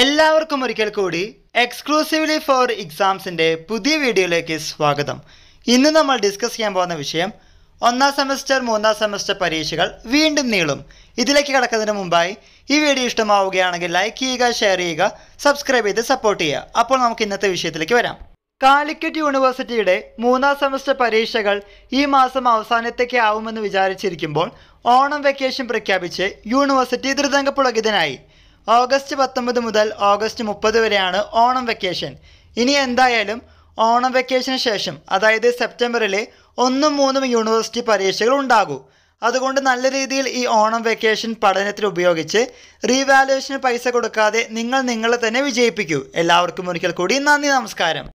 എല്ലാവർക്കും ഒരിക്കൽ കൂടി എക്സ്ക്ലൂസീവ്ലി ഫോർ എക്സാംസിൻ്റെ പുതിയ വീഡിയോയിലേക്ക് സ്വാഗതം ഇന്ന് നമ്മൾ ഡിസ്കസ് ചെയ്യാൻ പോകുന്ന വിഷയം ഒന്നാം സെമസ്റ്റർ മൂന്നാം സെമസ്റ്റർ പരീക്ഷകൾ വീണ്ടും നീളും ഇതിലേക്ക് കടക്കുന്നതിന് മുമ്പായി ഈ വീഡിയോ ഇഷ്ടമാവുകയാണെങ്കിൽ ലൈക്ക് ചെയ്യുക ഷെയർ ചെയ്യുക സബ്സ്ക്രൈബ് ചെയ്ത് സപ്പോർട്ട് ചെയ്യുക അപ്പോൾ നമുക്ക് ഇന്നത്തെ വിഷയത്തിലേക്ക് വരാം കാലിക്കറ്റ് യൂണിവേഴ്സിറ്റിയുടെ മൂന്നാം സെമസ്റ്റർ പരീക്ഷകൾ ഈ മാസം അവസാനത്തേക്ക് ആവുമെന്ന് വിചാരിച്ചിരിക്കുമ്പോൾ ഓണം വെക്കേഷൻ പ്രഖ്യാപിച്ച് യൂണിവേഴ്സിറ്റി പുളകിതനായി ഓഗസ്റ്റ് പത്തൊമ്പത് മുതൽ ഓഗസ്റ്റ് മുപ്പത് വരെയാണ് ഓണം വെക്കേഷൻ ഇനി എന്തായാലും ഓണം വെക്കേഷന് ശേഷം അതായത് സെപ്റ്റംബറിലെ ഒന്നും മൂന്നും യൂണിവേഴ്സിറ്റി പരീക്ഷകൾ ഉണ്ടാകൂ അതുകൊണ്ട് നല്ല രീതിയിൽ ഈ ഓണം വെക്കേഷൻ പഠനത്തിൽ ഉപയോഗിച്ച് റീവാലുവേഷന് പൈസ കൊടുക്കാതെ നിങ്ങൾ നിങ്ങളെ തന്നെ വിജയിപ്പിക്കൂ എല്ലാവർക്കും ഒരിക്കൽ കൂടി നന്ദി നമസ്കാരം